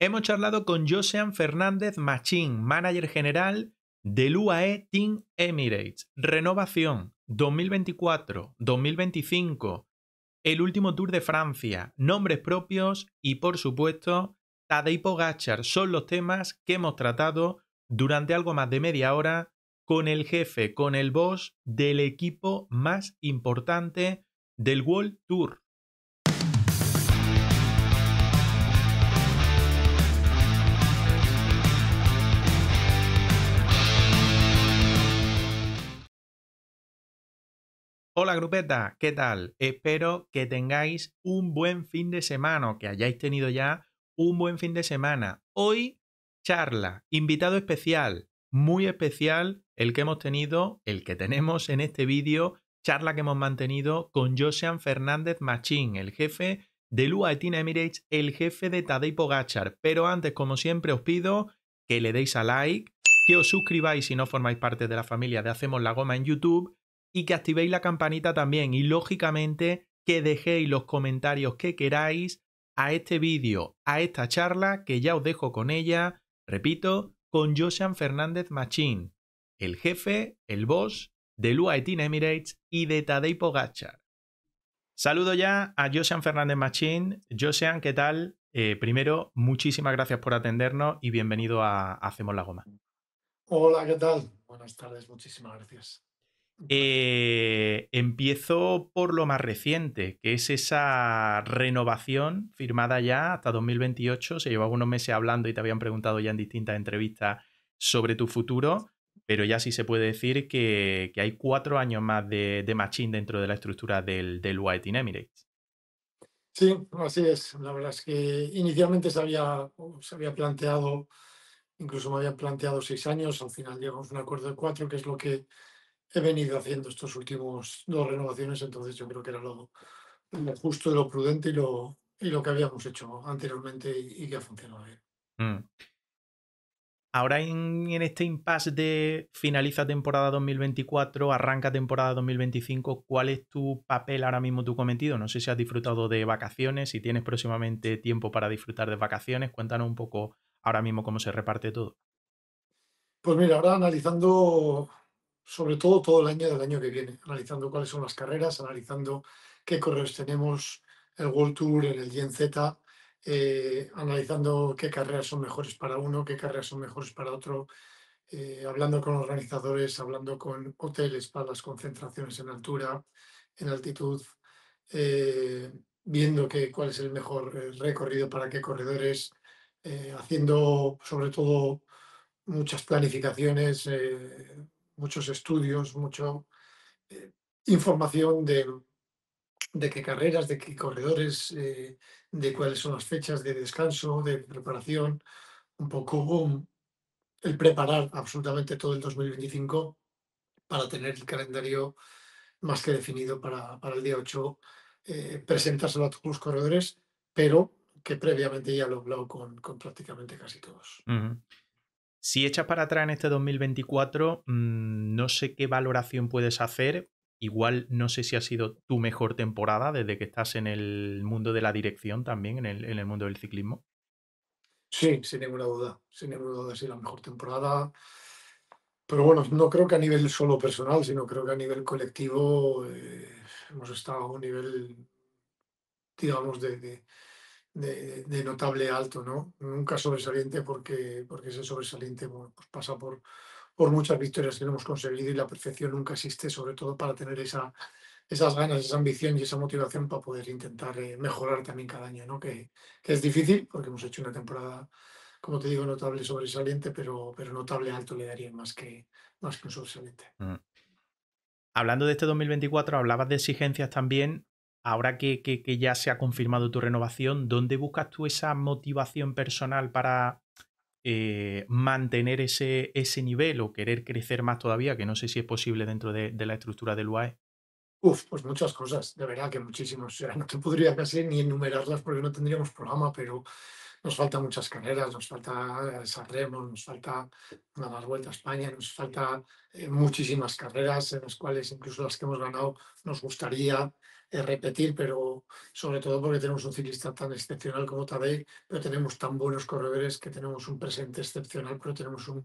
Hemos charlado con Josean Fernández Machín, manager general del UAE Team Emirates. Renovación 2024, 2025, el último Tour de Francia, nombres propios y por supuesto Tadej Pogachar son los temas que hemos tratado durante algo más de media hora con el jefe, con el boss del equipo más importante del World Tour. Hola grupeta, ¿qué tal? Espero que tengáis un buen fin de semana, o que hayáis tenido ya un buen fin de semana. Hoy, charla, invitado especial, muy especial el que hemos tenido, el que tenemos en este vídeo, charla que hemos mantenido con Josean Fernández Machín, el jefe de Lua Etina Emirates, el jefe de Tadej Pogachar. Pero antes, como siempre, os pido que le deis a like, que os suscribáis si no formáis parte de la familia de Hacemos la Goma en YouTube y que activéis la campanita también y lógicamente que dejéis los comentarios que queráis a este vídeo, a esta charla que ya os dejo con ella, repito, con Josean Fernández Machín, el jefe, el boss de Lua Emirates y de Tadej Pogacar. Saludo ya a Josean Fernández Machín. Josean, ¿qué tal? Eh, primero, muchísimas gracias por atendernos y bienvenido a Hacemos la Goma. Hola, ¿qué tal? Buenas tardes, muchísimas gracias. Eh, empiezo por lo más reciente, que es esa renovación firmada ya hasta 2028. Se lleva algunos meses hablando y te habían preguntado ya en distintas entrevistas sobre tu futuro, pero ya sí se puede decir que, hay cuatro años más de, de, Machine dentro de la estructura del, White in Emirates. Sí, así es. La verdad es que inicialmente se había, se había planteado, incluso me habían planteado seis años, al final llegamos a un acuerdo de cuatro, que es lo que he venido haciendo estos últimos dos renovaciones, entonces yo creo que era lo, justo justo, lo prudente y lo, lo que habíamos hecho anteriormente y, que ha funcionado bien. Mm. Ahora en este impasse de finaliza temporada 2024, arranca temporada 2025, ¿cuál es tu papel ahora mismo, tu cometido? No sé si has disfrutado de vacaciones, si tienes próximamente tiempo para disfrutar de vacaciones, cuéntanos un poco ahora mismo cómo se reparte todo. Pues mira, ahora analizando sobre todo todo el año del año que viene, analizando cuáles son las carreras, analizando qué corredores tenemos, el World Tour, en el Gen eh, analizando qué carreras son mejores para uno, qué carreras son mejores para otro, eh, hablando con organizadores, hablando con hoteles para las concentraciones en altura, en altitud, eh, viendo cuál es el mejor recorrido para qué corredores, haciendo sobre todo muchas planificaciones muchos estudios, mucha eh, información de, de, qué carreras, de qué corredores, eh, de cuáles son las fechas de descanso, de preparación, un poco el preparar absolutamente todo el 2025 para tener el calendario más que definido para, para el día 8, eh, presentárselo a todos los corredores, pero que previamente ya lo he hablado con, con prácticamente casi todos. Si echas para atrás en este 2024, mm, no sé qué valoración puedes hacer. Igual no sé si ha sido tu mejor temporada desde que estás en el mundo de la dirección también, en el, mundo del ciclismo. Sí, sin ninguna duda. Sin ninguna duda, sido la mejor temporada. Pero bueno, no creo que a nivel solo personal, sino creo que a nivel colectivo eh, hemos estado a un nivel, digamos, de de, notable alto, ¿no? Nunca sobresaliente porque, porque ese sobresaliente pues, pues pasa por, por muchas victorias que no hemos conseguido y la perfección nunca existe, sobre todo para tener esa, esas ganas, esa ambición y esa motivación para poder intentar eh, mejorar también cada año, ¿no? Que, es difícil porque hemos hecho una temporada, como te digo, notable sobresaliente, pero, pero notable alto le daría más que, más que un sobresaliente. Mm. Hablando de este 2024, hablabas de exigencias también ahora que, que, ya se ha confirmado tu renovación, ¿dónde buscas tú esa motivación personal para eh, mantener ese, ese, nivel o querer crecer más todavía? Que no sé si es posible dentro de, la estructura del UAE. Uf, pues muchas cosas, de verdad que muchísimas. no te podría casi ni enumerarlas porque no tendríamos programa, pero nos faltan muchas carreras, nos falta Sanremo, nos falta más Vuelta a España, nos falta eh, muchísimas carreras en las cuales incluso las que hemos ganado nos gustaría repetir, pero sobre todo porque tenemos un ciclista tan excepcional como Tadej, pero tenemos tan buenos corredores que tenemos un presente excepcional, pero tenemos un,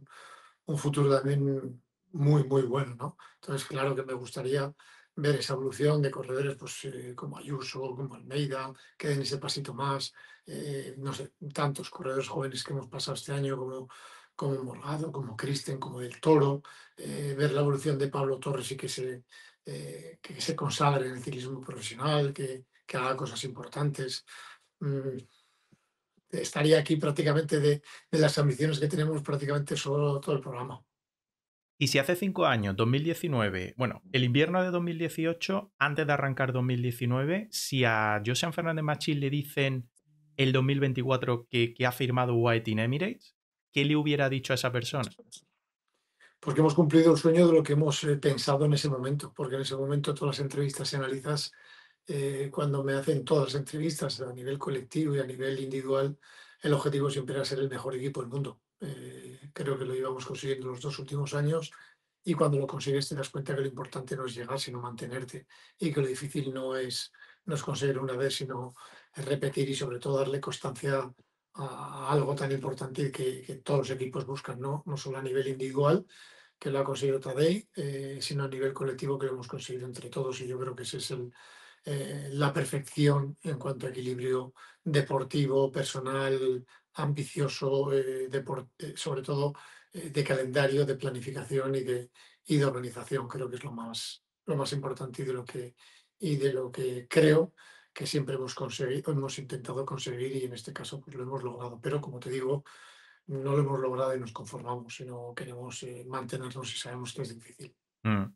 futuro también muy, muy bueno, ¿no? Entonces, claro que me gustaría ver esa evolución de corredores pues, eh, como Ayuso, como Almeida, que den ese pasito más, eh, no sé, tantos corredores jóvenes que hemos pasado este año como, como Morgado, como Kristen, como El Toro, eh, ver la evolución de Pablo Torres y que se eh, que se consagre en el ciclismo profesional, que, haga cosas importantes. Mm, estaría aquí prácticamente de, las ambiciones que tenemos prácticamente solo todo el programa. Y si hace cinco años, 2019, bueno, el invierno de 2018, antes de arrancar 2019, si a José Fernández Machín le dicen el 2024 que, que ha firmado White in Emirates, ¿qué le hubiera dicho a esa persona? porque hemos cumplido el sueño de lo que hemos eh, pensado en ese momento, porque en ese momento todas las entrevistas y analizas, eh, cuando me hacen todas las entrevistas a nivel colectivo y a nivel individual, el objetivo siempre era ser el mejor equipo del mundo. Eh, creo que lo íbamos consiguiendo los dos últimos años y cuando lo consigues te das cuenta que lo importante no es llegar, sino mantenerte y que lo difícil no es, no conseguir una vez, sino repetir y sobre todo darle constancia a algo tan importante que, todos los equipos buscan, ¿no? no solo a nivel individual, que la ha conseguido Tadei, eh, sino a nivel colectivo que lo hemos conseguido entre todos y yo creo que esa es el, eh, la perfección en cuanto a equilibrio deportivo, personal, ambicioso, eh, sobre todo de calendario, de planificación y de, y organización. Creo que es lo más, lo más importante y de lo que, y de lo que creo que siempre hemos conseguido, hemos intentado conseguir y en este caso pues, lo hemos logrado. Pero como te digo, no lo hemos logrado y nos conformamos, sino queremos eh, mantenernos y sabemos que es difícil. Mm.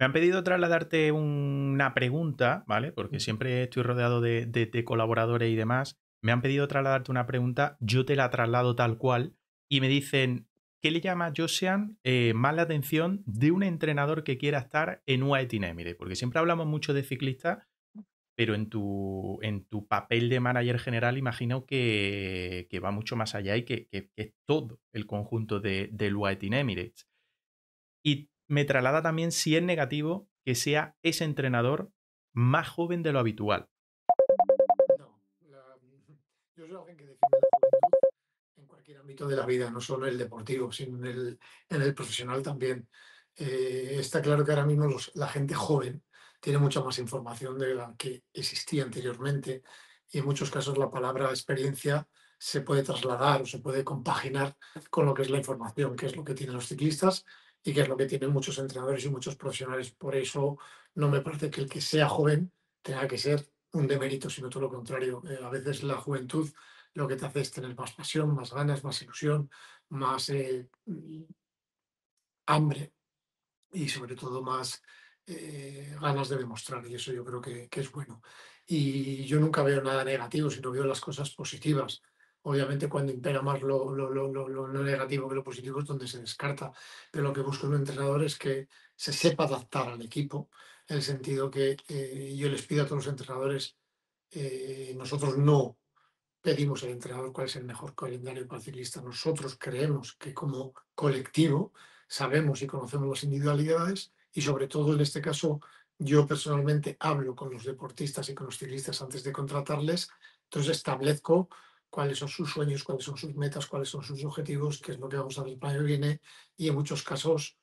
Me han pedido trasladarte una pregunta, ¿vale? Porque siempre estoy rodeado de, de, colaboradores y demás. Me han pedido trasladarte una pregunta, yo te la traslado tal cual y me dicen, ¿qué le llama a Josean eh, más la atención de un entrenador que quiera estar en UAE Porque siempre hablamos mucho de ciclistas pero en tu, en tu papel de manager general imagino que, que va mucho más allá y que, que, es todo el conjunto de, White in Emirates. Y me traslada también, si es negativo, que sea ese entrenador más joven de lo habitual. No, yo soy alguien que defiende en cualquier ámbito de la vida, no solo el deportivo, sino en el, en el profesional también. Eh, está claro que ahora mismo la gente joven tiene mucha más información de la que existía anteriormente y en muchos casos la palabra experiencia se puede trasladar o se puede compaginar con lo que es la información, que es lo que tienen los ciclistas y que es lo que tienen muchos entrenadores y muchos profesionales. Por eso no me parece que el que sea joven tenga que ser un demérito, sino todo lo contrario. Eh, a veces la juventud lo que te hace es tener más pasión, más ganas, más ilusión, más eh, mm, hambre y sobre todo más eh, ganas de demostrar y eso yo creo que, es bueno. Y yo nunca veo nada negativo, sino veo las cosas positivas. Obviamente cuando impera más lo, lo, negativo que lo positivo es donde se descarta, pero lo que busco en un entrenador es que se sepa adaptar al equipo, en el sentido que eh, yo les pido a todos los entrenadores, eh, nosotros no pedimos al entrenador cuál es el mejor calendario para ciclista, nosotros creemos que como colectivo sabemos y conocemos las individualidades y sobre todo en este caso yo personalmente hablo con los deportistas y con los ciclistas antes de contratarles, entonces establezco cuáles son sus sueños, cuáles son sus metas, cuáles son sus objetivos, qué es lo que vamos a ver el año que viene y en muchos casos,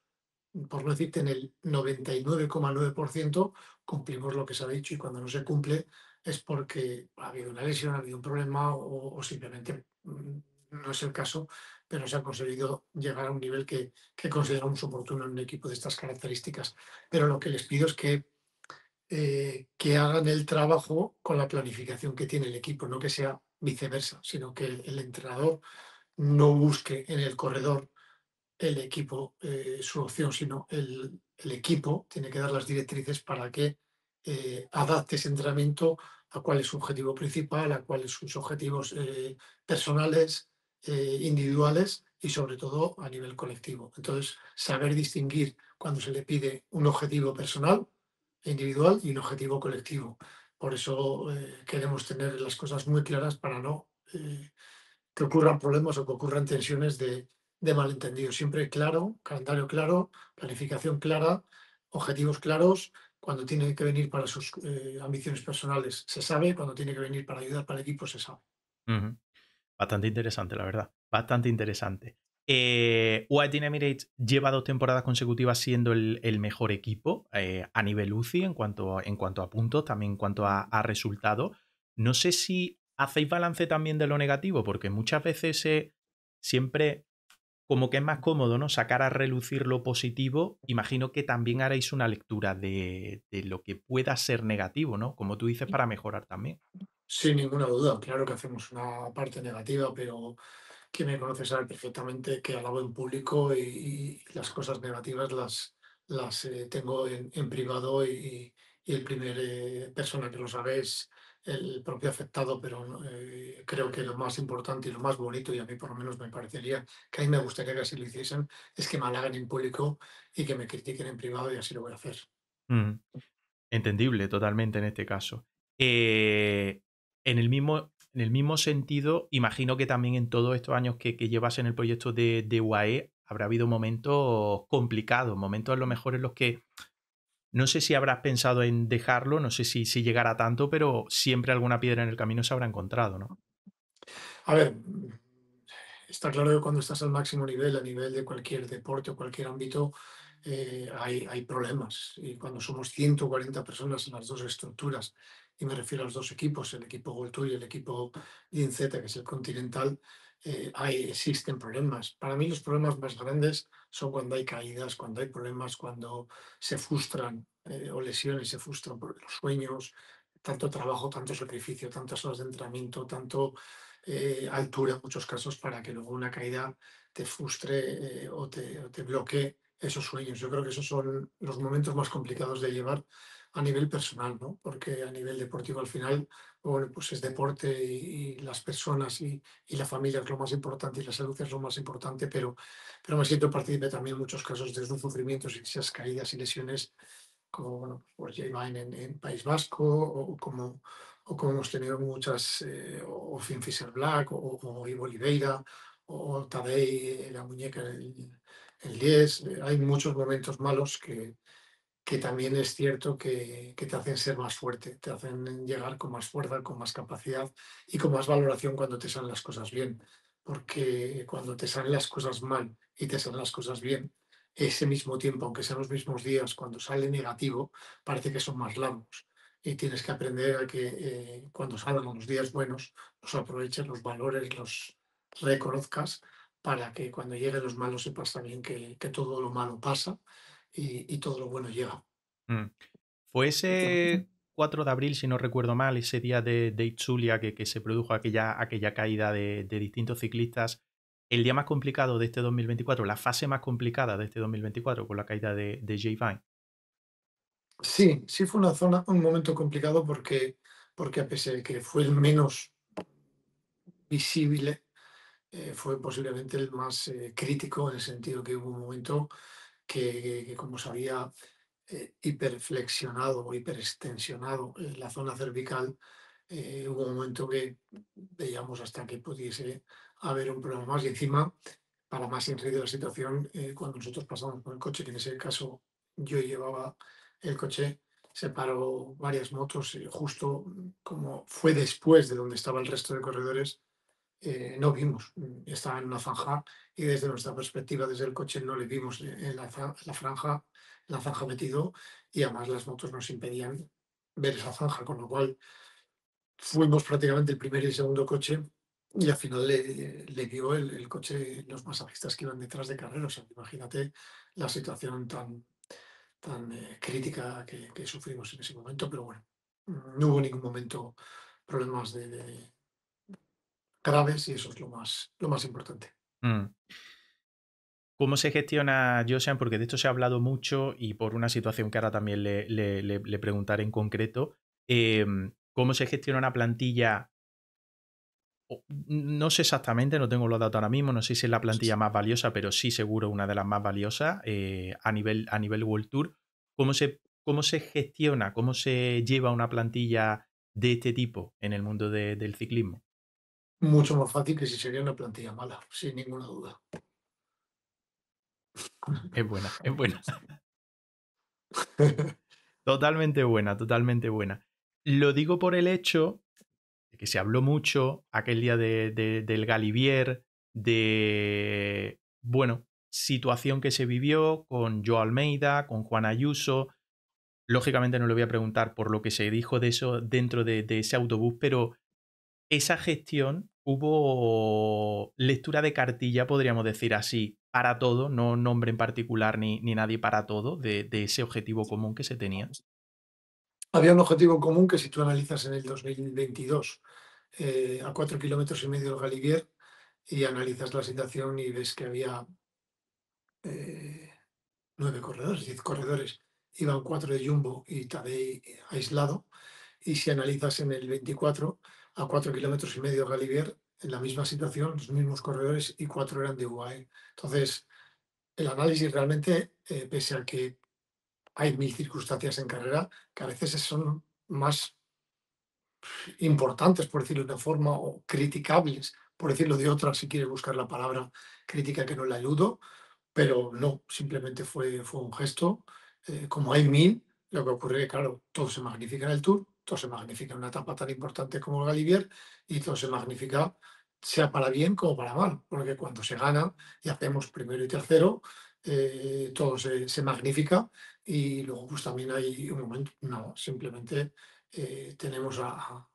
por no decirte en el 99,9%, cumplimos lo que se ha dicho y cuando no se cumple es porque ha habido una lesión, ha habido un problema o simplemente mm, no es el caso pero se ha conseguido llegar a un nivel que, consideramos oportuno en un equipo de estas características. Pero lo que les pido es que, eh, que hagan el trabajo con la planificación que tiene el equipo, no que sea viceversa, sino que el, entrenador no busque en el corredor el equipo eh, su opción, sino el, el, equipo tiene que dar las directrices para que eh, adapte ese entrenamiento a cuál es su objetivo principal, a cuáles sus objetivos personales, eh, individuales y sobre todo a nivel colectivo. Entonces, saber distinguir cuando se le pide un objetivo personal e individual y un objetivo colectivo. Por eso eh, queremos tener las cosas muy claras para no eh, que ocurran problemas o que ocurran tensiones de, malentendido. Siempre claro, calendario claro, planificación clara, objetivos claros. Cuando tiene que venir para sus ambiciones personales se sabe, cuando tiene que venir para ayudar para el equipo se sabe. Bastante interesante, la verdad. Bastante interesante. Eh, White in Emirates lleva dos temporadas consecutivas siendo el, mejor equipo eh, a nivel UCI en cuanto, en cuanto a puntos, también en cuanto a, resultados. No sé si hacéis balance también de lo negativo, porque muchas veces siempre como que es más cómodo, ¿no? Sacar a relucir lo positivo. Imagino que también haréis una lectura de, de, lo que pueda ser negativo, ¿no? Como tú dices, para mejorar también. Sin ninguna duda, claro que hacemos una parte negativa, pero quien me conoce sabe perfectamente que alabo en público y, las cosas negativas las, las eh, tengo en, privado y, el primer eh, persona que lo sabe es el propio afectado, pero eh, creo que lo más importante y lo más bonito, y a mí por lo menos me parecería que a mí me gustaría que así lo hiciesen, es que me halagan en público y que me critiquen en privado y así lo voy a hacer. Entendible totalmente en este caso. En el mismo, en el mismo sentido, imagino que también en todos estos años que, llevas en el proyecto de, UAE e, habrá habido momentos complicados, momentos a lo mejor en los que no sé si habrás pensado en dejarlo, no sé si, si llegará tanto, pero siempre alguna piedra en el camino se habrá encontrado, ¿no? A ver, está claro que cuando estás al máximo nivel, a nivel de cualquier deporte o cualquier ámbito, eh, hay, hay, problemas. Y cuando somos 140 personas en las dos estructuras y me refiero a los dos equipos, el equipo Gold y el equipo INZ, que es el Continental, hay, eh, existen problemas. Para mí los problemas más grandes son cuando hay caídas, cuando hay problemas, cuando se frustran eh, o lesiones, se frustran por los sueños, tanto trabajo, tanto sacrificio, tantas horas de entrenamiento, tanto eh, altura en muchos casos para que luego una caída te frustre o o te bloquee esos sueños. Yo creo que esos son los momentos más complicados de llevar a nivel personal, ¿no? Porque a nivel deportivo al final, bueno, pues es deporte y, las personas y, la familia es lo más importante y la salud es lo más importante, pero, pero me siento partícipe también en muchos casos de sufrimientos y esas caídas y lesiones como, bueno, pues en, en, País Vasco o, como o como hemos tenido muchas, eh, o Fin Fisher Black, o, Ivo Oliveira, o Tadei, eh, la muñeca en, 10, eh, Hay muchos momentos malos que, que también es cierto que, te hacen ser más fuerte, te hacen llegar con más fuerza, con más capacidad y con más valoración cuando te salen las cosas bien. Porque cuando te salen las cosas mal y te salen las cosas bien, ese mismo tiempo, aunque sean los mismos días, cuando sale negativo, parece que son más largos. Y tienes que aprender a que eh, cuando salgan los días buenos, los aproveches, los valores, los reconozcas, para que cuando lleguen los malos sepas también que, que todo lo malo pasa y, todo lo bueno llega. Mm. Fue ese 4 de abril, si no recuerdo mal, ese día de, de Itzulia que, que, se produjo aquella, aquella caída de, de, distintos ciclistas, el día más complicado de este 2024, la fase más complicada de este 2024 con la caída de, de J. Vine. Sí, sí fue una zona, un momento complicado porque, porque a pesar de que fue el menos visible, eh, fue posiblemente el más eh, crítico en el sentido que hubo un momento que, como sabía, eh, hiperflexionado o hiperextensionado en eh, la zona cervical, eh, hubo un momento que veíamos hasta que pudiese haber un problema más. Y encima, para más enredo la situación, cuando nosotros pasamos por el coche, que en ese caso yo llevaba el coche, se paró varias motos, justo como fue después de donde estaba el resto de corredores, eh, no vimos, mm, estaba en una zanja y desde nuestra perspectiva, desde el coche, no le vimos eh, en la, franja, la zanja metido y además las motos nos impedían ver esa zanja, con lo cual fuimos prácticamente el primer y el segundo coche y al final le, vio dio el, coche los masajistas que iban detrás de carrera. O sea, imagínate la situación tan, tan eh, crítica que, sufrimos en ese momento, pero bueno, no hubo ningún momento problemas de graves y eso es lo más, lo más importante. Mm. ¿Cómo se gestiona, Josian? Porque de esto se ha hablado mucho y por una situación que ahora también le, preguntaré en concreto. Em, ¿Cómo se gestiona una plantilla? No sé exactamente, no tengo los datos ahora mismo, no sé si es la plantilla más valiosa, pero sí seguro una de las más valiosas eh, a, nivel, a nivel World Tour. ¿Cómo se, ¿Cómo se gestiona, cómo se lleva una plantilla de este tipo en el mundo del ciclismo? mucho más fácil que si sería una plantilla mala, sin ninguna duda. Es buena, es buena. Totalmente buena, totalmente buena. Lo digo por el hecho de que se habló mucho aquel día del Galivier, de, bueno, situación que se vivió con Joe Almeida, con Juan Ayuso. Lógicamente no le voy a preguntar por lo que se dijo de eso dentro de, de ese autobús, pero esa gestión hubo lectura de cartilla, podríamos decir así, para todo, no nombre en particular ni, ni nadie para todo, de, ese objetivo común que se tenía. Había un objetivo común que si tú analizas en el 2022 eh, a cuatro kilómetros y medio del Galivier y analizas la situación y ves que había eh, nueve corredores, diez corredores, iban cuatro de Jumbo y Tadei eh, aislado. Y si analizas en el 24, a cuatro kilómetros y medio de Galivier, en la misma situación, los mismos corredores y cuatro eran de UAE. Entonces, el análisis realmente, eh, pese a que hay mil circunstancias en carrera, que a veces son más importantes, por decirlo de una forma, o criticables, por decirlo de otra, si quieres buscar la palabra crítica que no le ayudo, pero no, simplemente fue, fue un gesto. Eh, como hay mil, lo que ocurre es que, claro, todo se magnifica en el Tour, todo se magnifica en una etapa tan importante como el Galibier y todo se magnifica sea para bien como para mal, porque cuando se gana y hacemos primero y tercero, eh, todo se, magnifica y luego pues también hay un momento, no, simplemente eh, tenemos a,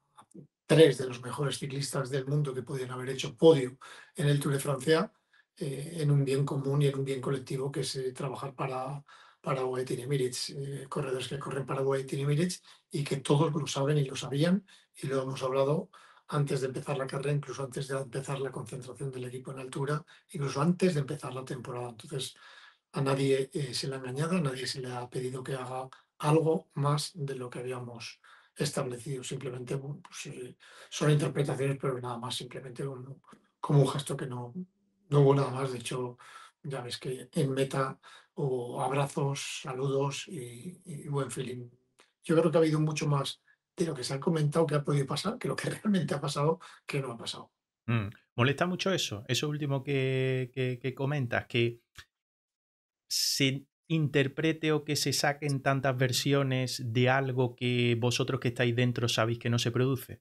tres de los mejores ciclistas del mundo que podían haber hecho podio en el Tour de Francia eh, en un bien común y en un bien colectivo que es trabajar para, Paraguay tiene eh, corredores que corren Paraguay tiene y que todos lo saben y lo sabían y lo hemos hablado antes de empezar la carrera, incluso antes de empezar la concentración del equipo en altura, incluso antes de empezar la temporada. Entonces, a nadie eh, se le ha engañado, a nadie se le ha pedido que haga algo más de lo que habíamos establecido. Simplemente pues, eh, son interpretaciones, pero nada más, simplemente como un gesto que no, no hubo nada más. De hecho, ya ves que en meta o abrazos, saludos y, buen feeling. Yo creo que ha habido mucho más de lo que se ha comentado que ha podido pasar que lo que realmente ha pasado que no ha pasado. Mm, molesta mucho eso, eso último que, comentas, que se interprete o que se saquen tantas versiones de algo que vosotros que estáis dentro sabéis que no se produce.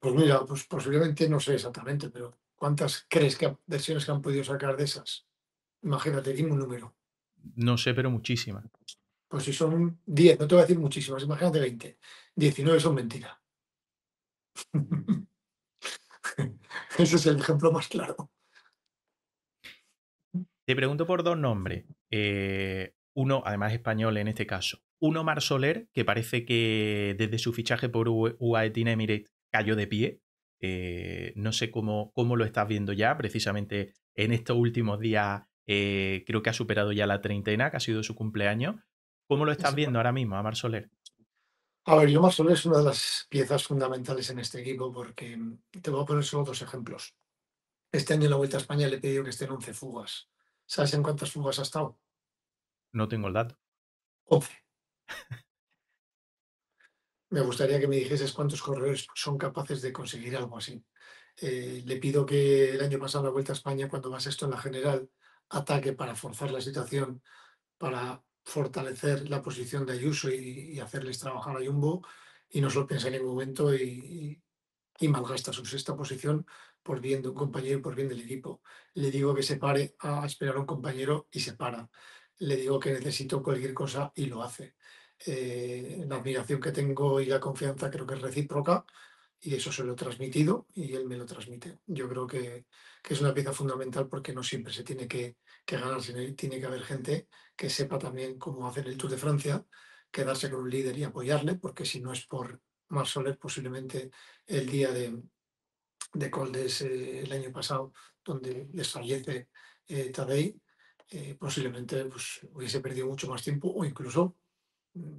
Pues mira, pues posiblemente no sé exactamente, pero ¿cuántas crees que versiones que han podido sacar de esas? Imagínate, dime un número. No sé, pero muchísimas. Pues si son 10, no te voy a decir muchísimas, imagínate 20. 19 son mentiras. Ese es el ejemplo más claro. Te pregunto por dos nombres. Eh, uno, además español en este caso. Uno, Mar Soler, que parece que desde su fichaje por UAE e Emirates cayó de pie. Eh, no sé cómo lo estás viendo ya, precisamente en estos últimos días eh, creo que ha superado ya la treintena, que ha sido su cumpleaños. ¿Cómo lo estás viendo ahora mismo, Amar Soler? A ver, yo Mar Soler es una de las piezas fundamentales en este equipo porque mm, te voy a poner solo dos ejemplos. Este año en la Vuelta a España le he pedido que estén 11 fugas. ¿Sabes en cuántas fugas ha estado? No tengo el dato. 11. me gustaría que me dijeses cuántos corredores son capaces de conseguir algo así. Eh, le pido que el año pasado en la Vuelta a España, cuando vas esto en la general, ataque para forzar la situación, para fortalecer la posición de Ayuso y, hacerles trabajar a Jumbo y no solo piensa en el momento y, malgasta su sexta posición por bien de un compañero y por bien del equipo. Le digo que se pare a esperar a un compañero y se para. Le digo que necesito cualquier cosa y lo hace. Eh, la admiración que tengo y la confianza creo que es recíproca y eso se lo he transmitido y él me lo transmite. Yo creo que, es una pieza fundamental porque no siempre se tiene que, que él. tiene que haber gente que sepa también cómo hacer el Tour de Francia, quedarse con un líder y apoyarle, porque si no es por Mar Soler, posiblemente el día de, de Coldes eh, el año pasado, donde les eh, Tadei, eh, posiblemente pues, hubiese perdido mucho más tiempo o incluso mm,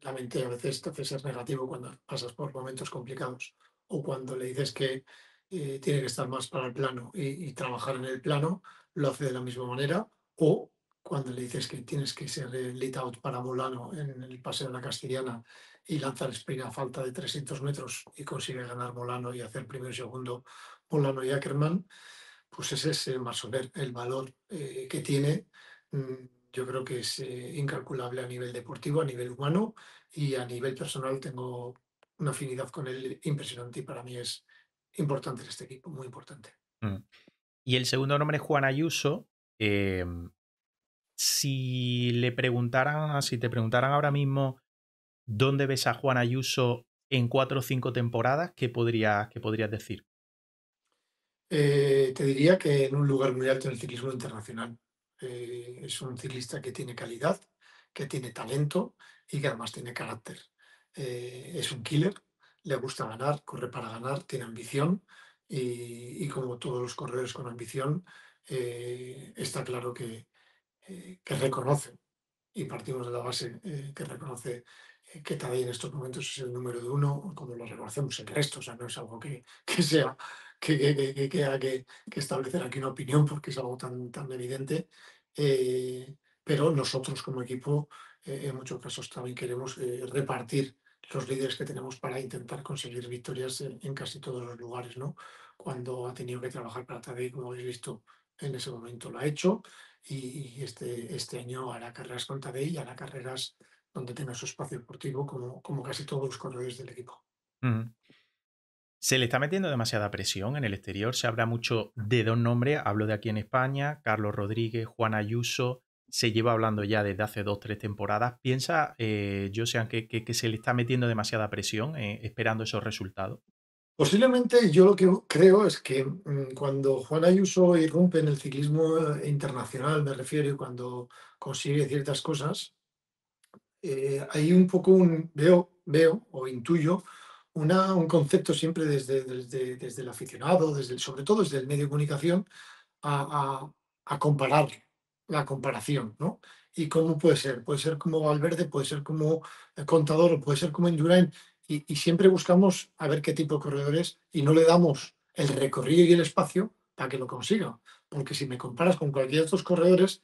la mente a veces te hace ser negativo cuando pasas por momentos complicados o cuando le dices que eh, tiene que estar más para el plano y, trabajar en el plano, lo hace de la misma manera, o cuando le dices que tienes que ser el lead out para Molano en el paseo de la Castellana y lanzar sprint a falta de 300 metros y consigue ganar Molano y hacer primero y segundo Molano y Ackerman, pues ese es más o menos el valor eh, que tiene. Mm, yo creo que es eh, incalculable a nivel deportivo, a nivel humano y a nivel personal tengo una afinidad con él impresionante y para mí es importante en este equipo, muy importante. Mm. Y el segundo nombre es Juan Ayuso. Em, si le preguntaran, si te preguntaran ahora mismo dónde ves a Juan Ayuso en cuatro o cinco temporadas, ¿qué podrías, podrías decir? Eh, te diría que en un lugar muy alto en el ciclismo internacional. Eh, es un ciclista que tiene calidad, que tiene talento y que además tiene carácter. Eh, es un killer, le gusta ganar, corre para ganar, tiene ambición y, como todos los corredores con ambición, eh, está claro que, eh, que, reconoce y partimos de la base que reconoce que Tadei en estos momentos es el número de uno, cuando lo reconocemos el resto, o sea, no es algo que, sea que, que, que, establecer aquí una opinión porque es algo tan, tan evidente, pero nosotros como equipo en muchos casos también queremos repartir los líderes que tenemos para intentar conseguir victorias en, casi todos los lugares, ¿no? Cuando ha tenido que trabajar para Tadei, como habéis visto, en ese momento lo ha hecho y, este, este año hará carreras con Tadei y hará carreras donde tenga su espacio deportivo, como, como casi todos los corredores del equipo. Se le está metiendo demasiada presión en el exterior. Se habla mucho de dos nombres. Hablo de aquí en España, Carlos Rodríguez, Juan Ayuso se lleva hablando ya desde hace dos, tres temporadas. ¿Piensa, eh, que, se le está metiendo demasiada presión eh, esperando esos resultados? Posiblemente yo lo que creo es que mm, cuando Juan Ayuso irrumpe en el ciclismo internacional, me refiero, cuando consigue ciertas cosas, eh, hay un poco un, veo, veo o intuyo una, un concepto siempre desde, desde, el aficionado, desde sobre todo desde el medio de comunicación, a, a, a la comparación, ¿no? ¿Y cómo puede ser? Puede ser como Valverde, puede ser como eh, Contador, puede ser como Endurain? y, y siempre buscamos a ver qué tipo de corredores y no le damos el recorrido y el espacio para que lo consiga. Porque si me comparas con cualquiera de estos corredores,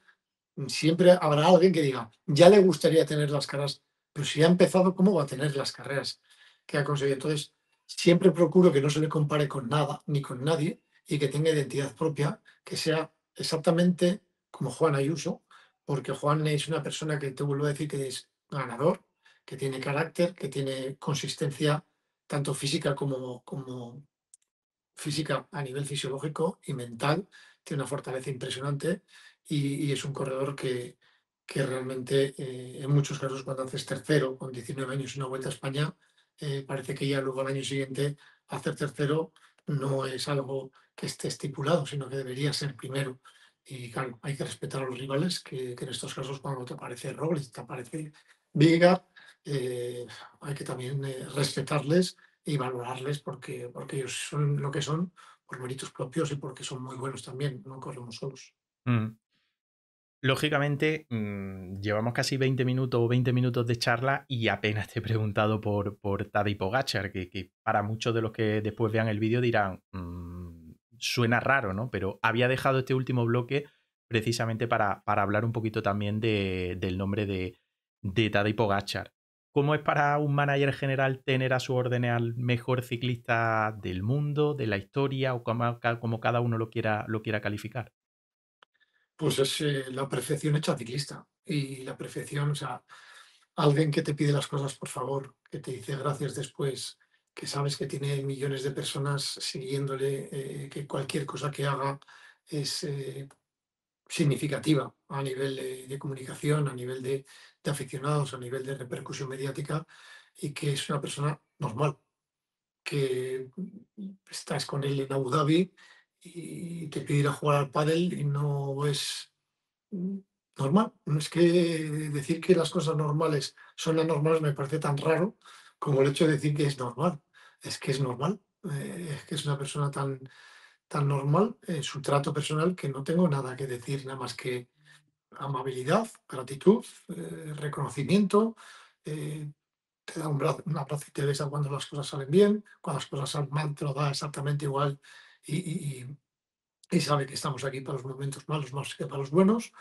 mm, siempre habrá alguien que diga, ya le gustaría tener las caras, pero si ha empezado, ¿cómo va a tener las carreras que ha conseguido? Entonces, siempre procuro que no se le compare con nada ni con nadie y que tenga identidad propia, que sea exactamente como Juan Ayuso, porque Juan es una persona que te vuelvo a decir que es ganador, que tiene carácter, que tiene consistencia tanto física como, como física a nivel fisiológico y mental, tiene una fortaleza impresionante y, es un corredor que, que realmente eh, en muchos casos cuando haces tercero con 19 años y una vuelta a España, eh, parece que ya luego al año siguiente hacer tercero no es algo que esté estipulado, sino que debería ser primero. Y claro, hay que respetar a los rivales, que, en estos casos cuando te aparece Robles te aparece Vega, eh, hay que también eh, respetarles y valorarles porque, porque ellos son lo que son por méritos propios y porque son muy buenos también, no corremos solos. Mm. Lógicamente, mm, llevamos casi 20 minutos o 20 minutos de charla y apenas te he preguntado por, por Tadej Pogachar, que, que, para muchos de los que después vean el vídeo dirán, mm, suena raro, ¿no? Pero había dejado este último bloque precisamente para, hablar un poquito también de, del nombre de, de Tadej Pogacar. ¿Cómo es para un manager general tener a su orden al mejor ciclista del mundo, de la historia, o como, cada uno lo quiera, lo quiera calificar? Pues es eh, la perfección hecha ciclista. Y la perfección, o sea, alguien que te pide las cosas por favor, que te dice gracias después, que sabes que tiene millones de personas siguiéndole, eh, que cualquier cosa que haga es eh, significativa a nivel de, comunicación, a nivel de, aficionados, a nivel de repercusión mediática, y que es una persona normal, que estás con él en Abu Dhabi y te pide ir a jugar al pádel y no es normal. No es que decir que las cosas normales son las normales me parece tan raro, como el hecho de decir que es normal. Es que es normal, eh, es que es una persona tan, tan normal en su trato personal que no tengo nada que decir, nada más que amabilidad, gratitud, eh, reconocimiento. Eh, te da un, brazo, abrazo cuando las cosas salen bien, cuando las cosas salen mal te lo da exactamente igual y, sabe que estamos aquí para los momentos malos más que para los buenos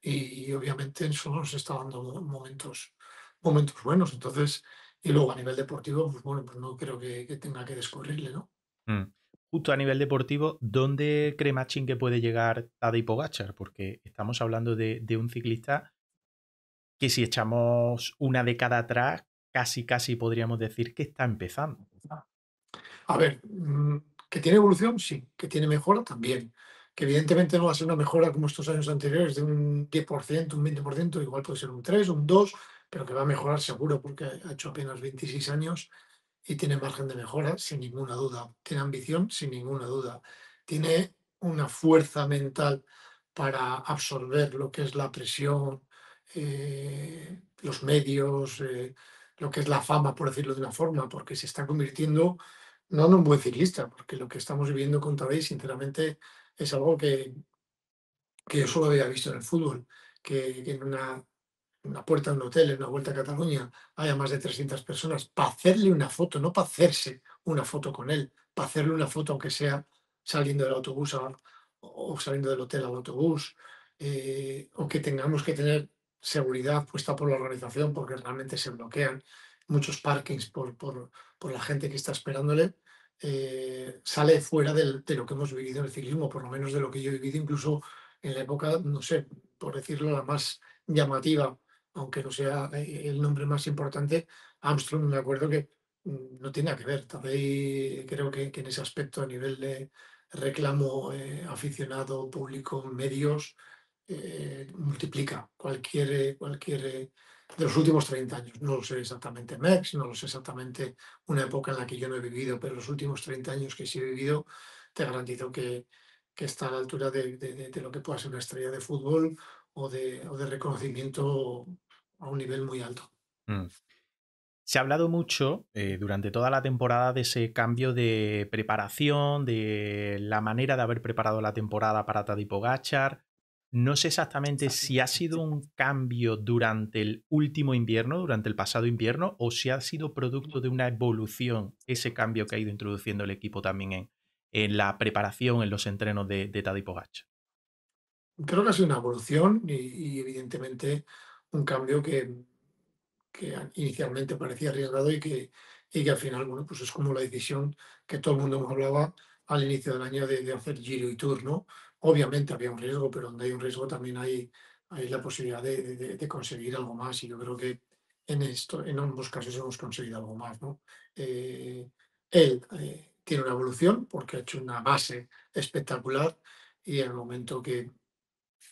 y, obviamente solo nos está dando momentos, momentos buenos. Entonces, y luego a nivel deportivo, pues bueno, pues no creo que, tenga que descubrirle, ¿no? Mm. Justo a nivel deportivo, ¿dónde cree Machin que puede llegar Tadej Pogachar? Porque estamos hablando de, de un ciclista que si echamos una década atrás, casi casi podríamos decir que está empezando. A ver, mm, que tiene evolución, sí, que tiene mejora también, que evidentemente no va a ser una mejora como estos años anteriores de un 10%, un 20%, igual puede ser un 3, un 2, pero que va a mejorar seguro porque ha hecho apenas 26 años y tiene margen de mejora, sin ninguna duda. Tiene ambición, sin ninguna duda. Tiene una fuerza mental para absorber lo que es la presión, eh, los medios, eh, lo que es la fama, por decirlo de una forma, porque se está convirtiendo no en un buen ciclista, porque lo que estamos viviendo con él sinceramente, es algo que, que yo solo había visto en el fútbol, que, que en una una puerta de un hotel, en la vuelta a Cataluña, haya más de 300 personas, para hacerle una foto, no para hacerse una foto con él, para hacerle una foto aunque sea saliendo del autobús o saliendo del hotel al autobús, eh, o que tengamos que tener seguridad puesta por la organización porque realmente se bloquean muchos parkings por, por, por la gente que está esperándole, eh, sale fuera de lo que hemos vivido en el ciclismo, por lo menos de lo que yo he vivido incluso en la época, no sé, por decirlo, la más llamativa aunque no sea eh, el nombre más importante, Armstrong, me acuerdo que mm, no tiene nada que ver. También creo que, en ese aspecto, a nivel de reclamo eh, aficionado, público, medios, eh, multiplica cualquier, cualquier de los últimos 30 años. No lo sé exactamente MEX, no lo sé exactamente una época en la que yo no he vivido, pero los últimos 30 años que sí he vivido, te garantizo que, está a la altura de, lo que pueda ser una estrella de fútbol o de reconocimiento a un nivel muy alto. Mm. Se ha hablado mucho eh, durante toda la temporada de ese cambio de preparación, de la manera de haber preparado la temporada para Tadipo Gachar. No sé exactamente si ha sido un cambio durante el último invierno, durante el pasado invierno, o si ha sido producto mm. de una evolución, ese cambio que ha ido introduciendo el equipo también en, la preparación, en los entrenos de, Tadipo Gachar. Creo que ha sido una evolución y evidentemente un cambio que, que inicialmente parecía arriesgado y que, y al final, bueno, pues es como la decisión que todo el mundo nos hablaba al inicio del año de, hacer giro y tour, Obviamente había un riesgo, pero donde hay un riesgo también hay, hay la posibilidad de, conseguir algo más y yo creo que en, esto, en ambos casos hemos conseguido algo más, ¿no? Eh, él eh, tiene una evolución porque ha hecho una base espectacular y en el momento que,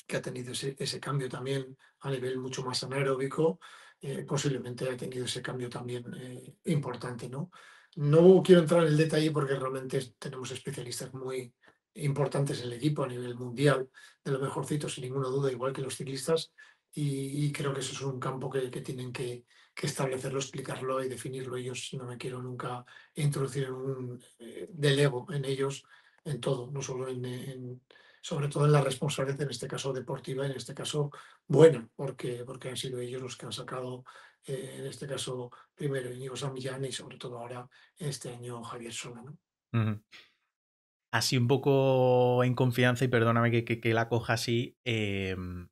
que ha tenido ese cambio también a nivel mucho más anaeróbico, eh, posiblemente ha tenido ese cambio también eh, importante. ¿no? no quiero entrar en el detalle porque realmente tenemos especialistas muy importantes en el equipo a nivel mundial, de lo mejorcitos sin ninguna duda, igual que los ciclistas, y, creo que eso es un campo que, tienen que, establecerlo, explicarlo y definirlo ellos. No me quiero nunca introducir en un eh, delevo en ellos, en todo, no solo en sobre todo en la responsabilidad, en este caso deportiva, en este caso buena, porque, porque han sido ellos los que han sacado, eh, en este caso, primero Íñigo San y sobre todo ahora este año Javier solano Así un poco en confianza, y perdóname que, que, la coja así, em,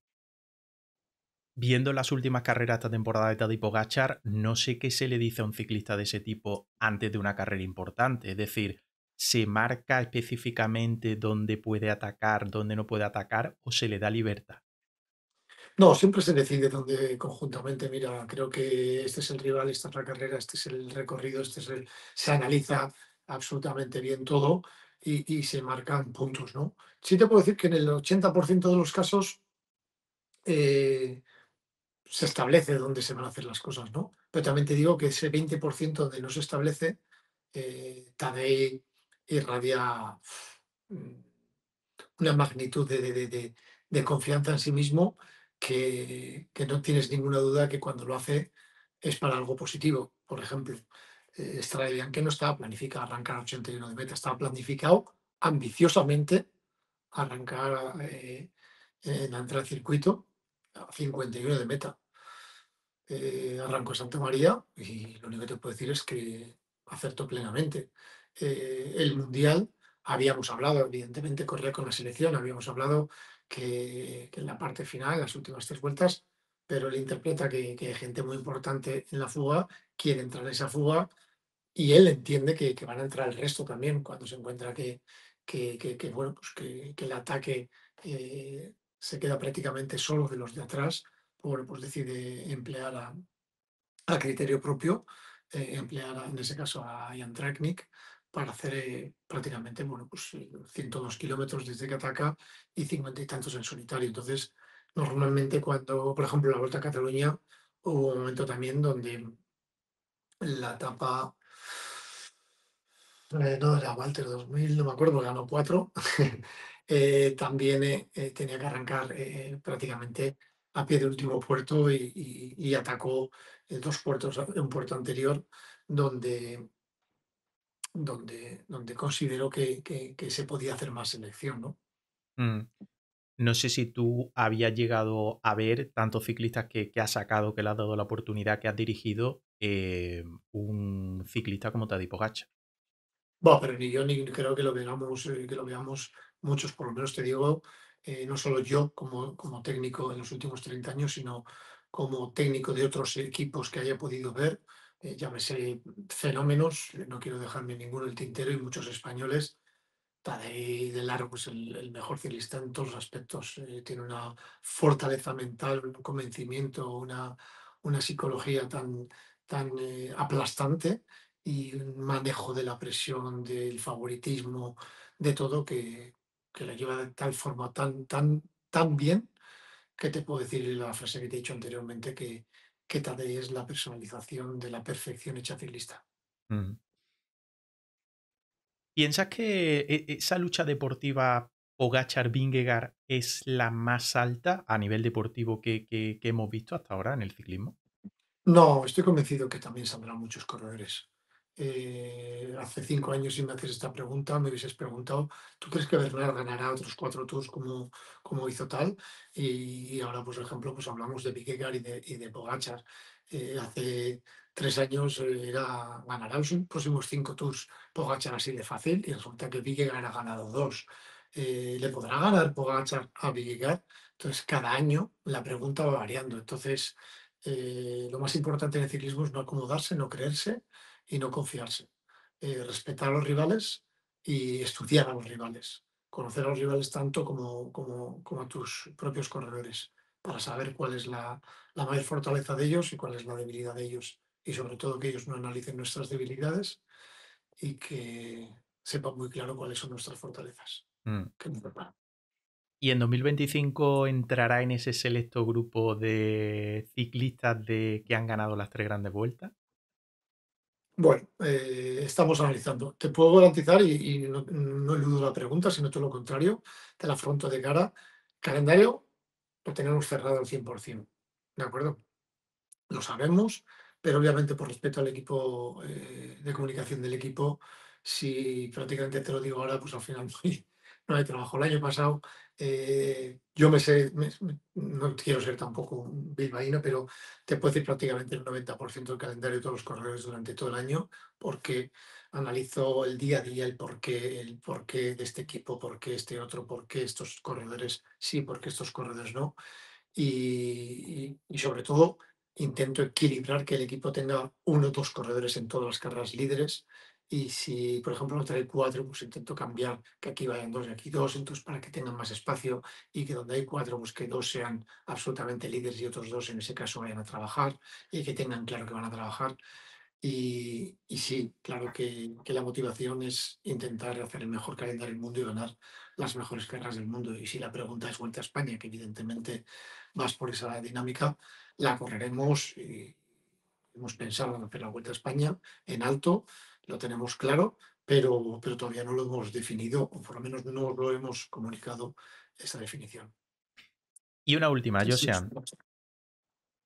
viendo las últimas carreras esta temporada de Tadipo Gachar, no sé qué se le dice a un ciclista de ese tipo antes de una carrera importante. Es decir, se marca específicamente dónde puede atacar, dónde no puede atacar o se le da libertad? No, siempre se decide dónde conjuntamente, mira, creo que este es el rival, esta es la carrera, este es el recorrido, este es el... Se analiza absolutamente bien todo y, se marcan puntos, ¿no? Sí te puedo decir que en el 80% de los casos eh, se establece dónde se van a hacer las cosas, ¿no? Pero también te digo que ese 20% donde no se establece, eh, también irradia mm, una magnitud de, confianza en sí mismo que, no tienes ninguna duda que cuando lo hace es para algo positivo. Por ejemplo, bien eh, que no estaba planificado arrancar 81 de meta, estaba planificado ambiciosamente arrancar eh, en la entrada circuito a 51 de meta. Eh, arrancó Santa María y lo único que te puedo decir es que acertó plenamente. Eh, el Mundial, habíamos hablado, evidentemente correr con la selección, habíamos hablado que, en la parte final, las últimas tres vueltas, pero él interpreta que, hay gente muy importante en la fuga, quiere entrar en esa fuga y él entiende que, van a entrar el resto también cuando se encuentra que, bueno, pues que, el ataque eh, se queda prácticamente solo de los de atrás, por, pues decide emplear a, criterio propio, eh, emplear en ese caso a Ian Trachnik para hacer eh, prácticamente bueno, pues, 102 eh, kilómetros desde que ataca y 50 y tantos en solitario. Entonces, normalmente cuando, por ejemplo, la Vuelta a Cataluña, hubo un momento también donde la etapa, eh, no era Walter 2000, no me acuerdo, ganó 4, también tenía que arrancar prácticamente a pie del último puerto y atacó dos puertos, un puerto anterior donde donde, donde considero que, se podía hacer más selección, ¿no? Mm. No sé si tú habías llegado a ver tantos ciclistas que, que has sacado, que le has dado la oportunidad, que has dirigido, eh, un ciclista como Tadej Bueno, pero ni yo ni creo que lo veamos, eh, que lo veamos muchos, por lo menos te digo, eh, no solo yo como, como técnico en los últimos 30 años, sino como técnico de otros equipos que haya podido ver, eh, llámese fenómenos, no quiero dejarme ninguno el tintero y muchos españoles, está de de largo, es el, mejor ciclista en todos los aspectos, eh, tiene una fortaleza mental, un convencimiento, una, una psicología tan, tan eh, aplastante y un manejo de la presión, del favoritismo, de todo que, que la lleva de tal forma tan, tan, tan bien que te puedo decir la frase que te he dicho anteriormente que, que vez es la personalización de la perfección hecha ciclista. Mm. ¿Piensas que e-, esa lucha deportiva pogachar bingegar es la más alta a nivel deportivo que, que hemos visto hasta ahora en el ciclismo? No, estoy convencido que también saldrán muchos corredores eh, hace cinco años si me haces esta pregunta, me hubieses preguntado, ¿tú crees que Bernard ganará otros cuatro tours como, como hizo tal? Y, ahora, por ejemplo, pues hablamos de Piquegar y de, y de Pogachar. Eh, hace tres años eh, era ganará los próximos cinco tours Pogachar así de fácil y resulta que Piquegar ha ganado dos. ¿Le podrá ganar Pogachar a Piquegar? Entonces, cada año la pregunta va variando. Entonces, lo más importante en el ciclismo es no acomodarse, no creerse, y no confiarse. Eh, respetar a los rivales y estudiar a los rivales. Conocer a los rivales tanto como, como, como a tus propios corredores para saber cuál es la, la mayor fortaleza de ellos y cuál es la debilidad de ellos. Y sobre todo que ellos no analicen nuestras debilidades y que sepan muy claro cuáles son nuestras fortalezas. Mm. Y en 2025 entrará en ese selecto grupo de ciclistas de, que han ganado las tres grandes vueltas. Bueno, eh, estamos analizando. Te puedo garantizar, y, no, eludo la pregunta, sino todo lo contrario, te la afronto de cara. Calendario lo tenemos cerrado al 100%, ¿de acuerdo? Lo sabemos, pero obviamente por respeto al equipo eh, de comunicación del equipo, si prácticamente te lo digo ahora, pues al final no hay trabajo. El año pasado eh, yo me sé, no quiero ser tampoco un bilbaíno, pero te puedo decir prácticamente el 90% del calendario de todos los corredores durante todo el año, porque analizo el día a día, el porqué, el porqué de este equipo, por qué este otro, por qué estos corredores sí, por qué estos corredores no. y sobre todo intento equilibrar que el equipo tenga uno o dos corredores en todas las carreras líderes y si, por ejemplo, no trae cuatro, pues intento cambiar que aquí vayan dos y aquí dos, entonces para que tengan más espacio y que donde hay cuatro, pues que dos sean absolutamente líderes y otros dos en ese caso vayan a trabajar y que tengan claro que van a trabajar. Y, y sí, claro que, que, la motivación es intentar hacer el mejor calendario del mundo y ganar las mejores carreras del mundo. Y si la pregunta es vuelta a España, que evidentemente vas por esa dinámica, la correremos y hemos pensado en hacer la vuelta a España en alto lo tenemos claro, pero, pero todavía no lo hemos definido, o por lo menos no lo hemos comunicado esa definición. Y una última, Josean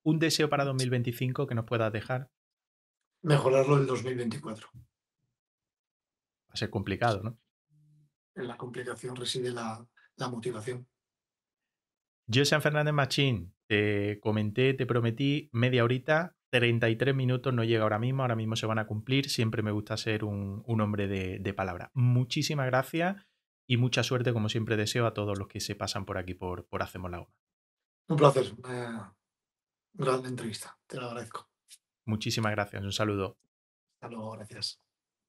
¿Un deseo para 2025 que nos puedas dejar? Mejorarlo en 2024. Va a ser complicado, ¿no? En la complicación reside la, la motivación. Josean Fernández Machín, te comenté, te prometí media horita 33 minutos no llega ahora mismo, ahora mismo se van a cumplir. Siempre me gusta ser un, hombre de, palabra. Muchísimas gracias y mucha suerte, como siempre deseo, a todos los que se pasan por aquí por, por Hacemos la Una. Un placer. una gran entrevista. Te lo agradezco. Muchísimas gracias. Un saludo. Hasta luego. Gracias.